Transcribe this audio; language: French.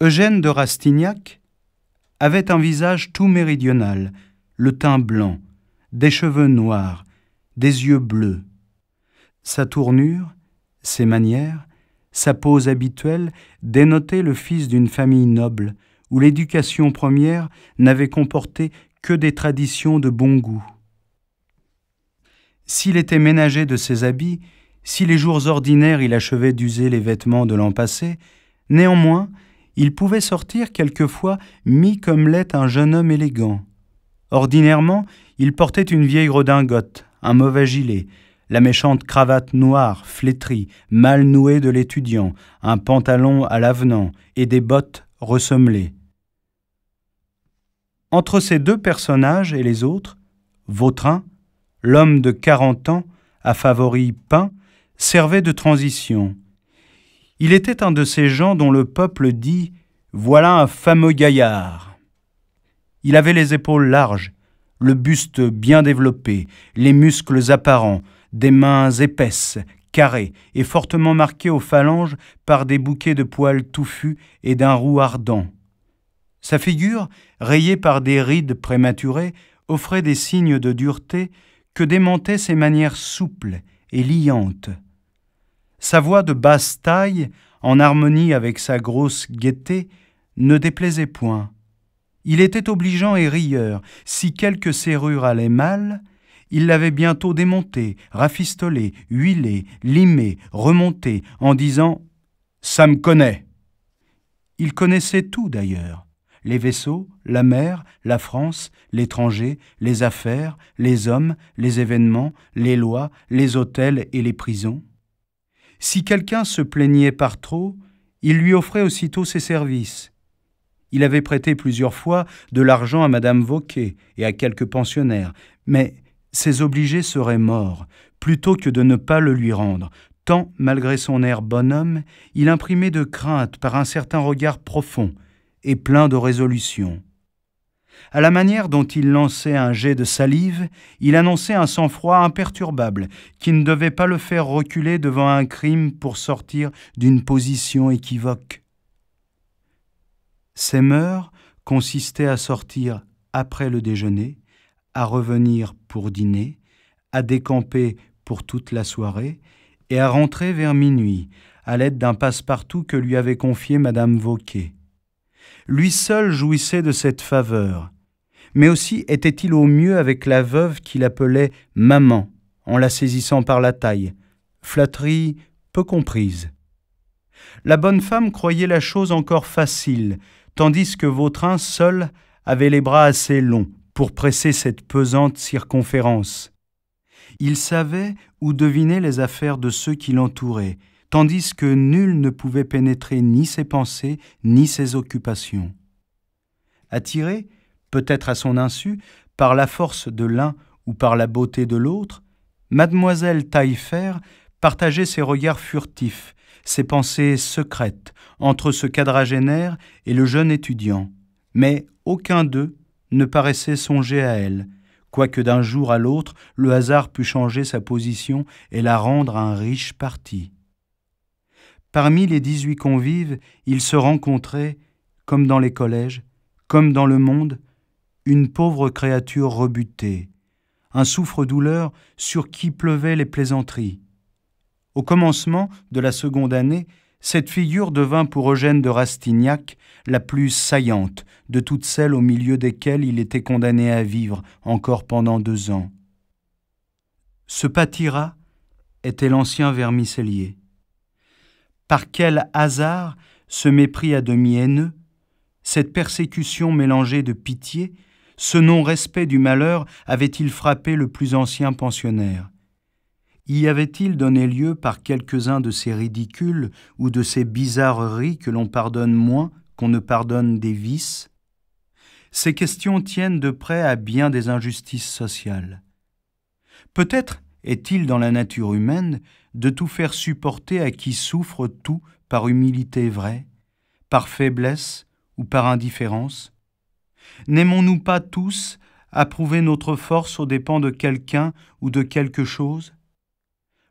Eugène de Rastignac avait un visage tout méridional, le teint blanc, des cheveux noirs, des yeux bleus. Sa tournure, ses manières, sa pose habituelle dénotaient le fils d'une famille noble, où l'éducation première n'avait comporté que des traditions de bon goût. S'il était ménagé de ses habits, si les jours ordinaires il achevait d'user les vêtements de l'an passé, néanmoins il pouvait sortir quelquefois mis comme l'est un jeune homme élégant. Ordinairement, il portait une vieille redingote, un mauvais gilet, la méchante cravate noire, flétrie, mal nouée de l'étudiant, un pantalon à l'avenant et des bottes ressemblées. Entre ces deux personnages et les autres, Vautrin, l'homme de quarante ans, à favori peints, servait de transition. Il était un de ces gens dont le peuple dit Voilà un fameux gaillard. Il avait les épaules larges, le buste bien développé, les muscles apparents, des mains épaisses, carrées et fortement marquées aux phalanges par des bouquets de poils touffus et d'un roux ardent. Sa figure, rayée par des rides prématurées, offrait des signes de dureté que démentaient ses manières souples et liantes. Sa voix de basse taille, en harmonie avec sa grosse gaieté, ne déplaisait point. Il était obligeant et rieur. Si quelque serrure allait mal, il l'avait bientôt démontée, rafistolée, huilée, limé, remontée, en disant Ça me connaît Il connaissait tout d'ailleurs les vaisseaux, la mer, la France, l'étranger, les affaires, les hommes, les événements, les lois, les hôtels et les prisons. Si quelqu'un se plaignait par trop, il lui offrait aussitôt ses services. Il avait prêté plusieurs fois de l'argent à Madame Vauquet et à quelques pensionnaires, mais ses obligés seraient morts plutôt que de ne pas le lui rendre, tant, malgré son air bonhomme, il imprimait de crainte par un certain regard profond et plein de résolution. À la manière dont il lançait un jet de salive, il annonçait un sang-froid imperturbable qui ne devait pas le faire reculer devant un crime pour sortir d'une position équivoque. Ses mœurs consistaient à sortir après le déjeuner, à revenir pour dîner, à décamper pour toute la soirée et à rentrer vers minuit à l'aide d'un passe-partout que lui avait confié Madame Vauquet. Lui seul jouissait de cette faveur. Mais aussi était-il au mieux avec la veuve qu'il appelait maman, en la saisissant par la taille, flatterie peu comprise. La bonne femme croyait la chose encore facile, tandis que Vautrin seul avait les bras assez longs pour presser cette pesante circonférence. Il savait ou devinait les affaires de ceux qui l'entouraient, tandis que nul ne pouvait pénétrer ni ses pensées ni ses occupations. attirée peut-être à son insu, par la force de l'un ou par la beauté de l'autre, mademoiselle Taillefer partageait ses regards furtifs, ses pensées secrètes entre ce quadragénaire et le jeune étudiant, mais aucun d'eux ne paraissait songer à elle, quoique d'un jour à l'autre le hasard pût changer sa position et la rendre un riche parti. Parmi les dix-huit convives, il se rencontrait, comme dans les collèges, comme dans le monde, une pauvre créature rebutée, un souffre-douleur sur qui pleuvaient les plaisanteries. Au commencement de la seconde année, cette figure devint pour Eugène de Rastignac la plus saillante de toutes celles au milieu desquelles il était condamné à vivre encore pendant deux ans. Ce pâtirat était l'ancien vermicellier. Par quel hasard ce mépris à demi haineux, cette persécution mélangée de pitié, ce non-respect du malheur avait-il frappé le plus ancien pensionnaire Y avait-il donné lieu par quelques-uns de ces ridicules ou de ces bizarreries que l'on pardonne moins qu'on ne pardonne des vices Ces questions tiennent de près à bien des injustices sociales. Peut-être est-il dans la nature humaine de tout faire supporter à qui souffre tout par humilité vraie, par faiblesse ou par indifférence N'aimons-nous pas tous à prouver notre force aux dépens de quelqu'un ou de quelque chose